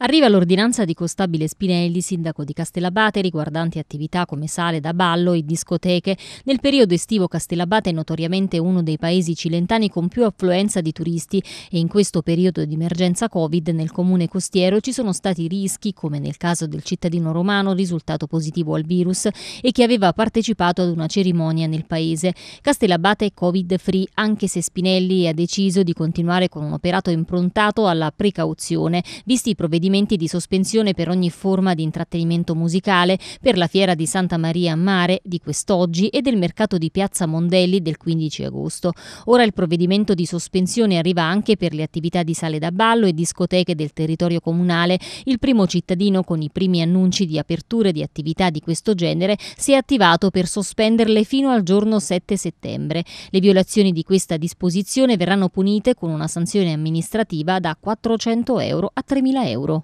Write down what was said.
Arriva l'ordinanza di Costabile Spinelli, sindaco di Castellabate, riguardante attività come sale da ballo e discoteche. Nel periodo estivo Castellabate è notoriamente uno dei paesi cilentani con più affluenza di turisti e in questo periodo di emergenza Covid nel comune costiero ci sono stati rischi, come nel caso del cittadino romano risultato positivo al virus e che aveva partecipato ad una cerimonia nel paese. Castellabate è Covid free anche se Spinelli ha deciso di continuare con un operato improntato alla precauzione, visti i provvedimenti provvedimenti di sospensione per ogni forma di intrattenimento musicale per la fiera di Santa Maria a Mare di quest'oggi e del mercato di Piazza Mondelli del 15 agosto. Ora il provvedimento di sospensione arriva anche per le attività di sale da ballo e discoteche del territorio comunale. Il primo cittadino con i primi annunci di aperture di attività di questo genere si è attivato per sospenderle fino al giorno 7 settembre. Le violazioni di questa disposizione verranno punite con una sanzione amministrativa da 400 euro a 3.000 euro.